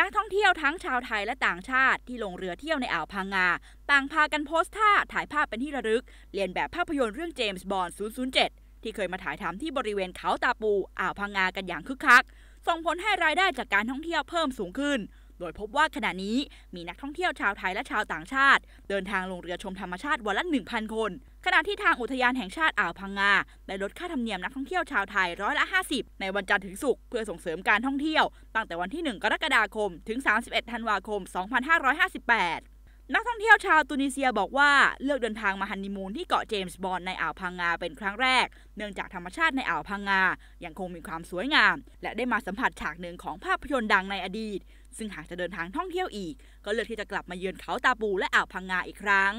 นักท่องเที่ยวทั้งชาวไทยและต่างชาติ ที่ลงเรือเที่ยวในอ่าวพังงาต่างพากันโพสต์ท่าถ่ายภาพเป็นที่ระลึกเรียนแบบภาพยนตร์เรื่องเจมส์บอนด์007 ที่เคยมาถ่ายทำที่บริเวณเขาตาปู อ่าวพังงากันอย่างคึกคัก ส่งผลให้รายได้จากการท่องเที่ยวเพิ่มสูงขึ้นโดยพบว่าขณะนี้มีนักท่องเที่ยวชาวไทยและชาวต่างชาติ เดินทางลงเรือชมธรรมชาติวันละ1,000 คนขณะที่ทางอุทยานแห่งชาติอ่าวพังงาได้ลดค่าธรรมเนียมนักท่องเที่ยวชาวไทยร้อยละ50 ในวันจันทร์ถึงศุกร์เพื่อส่งเสริมการท่องเที่ยว ตั้งแต่วันที่ 1 กรกฎาคมถึง 31 ธันวาคม 2558นักท่องเที่ยวชาวตุนิเซียบอกว่าเลือกเดินทางมาฮันนีมูนที่เกาะเจมส์บอนในอ่าวพังงาเป็นครั้งแรกเนื่องจากธรรมชาติในอ่าวพังงายังคงมีความสวยงาม และได้มาสัมผัสฉากหนึ่งของภาพยนตร์ดังในอดีต ซึ่งหากจะเดินทางท่องเที่ยวอีก ก็เลือกที่จะกลับมาเยือนเขาตาปูและอ่าวพังงาอีกครั้ง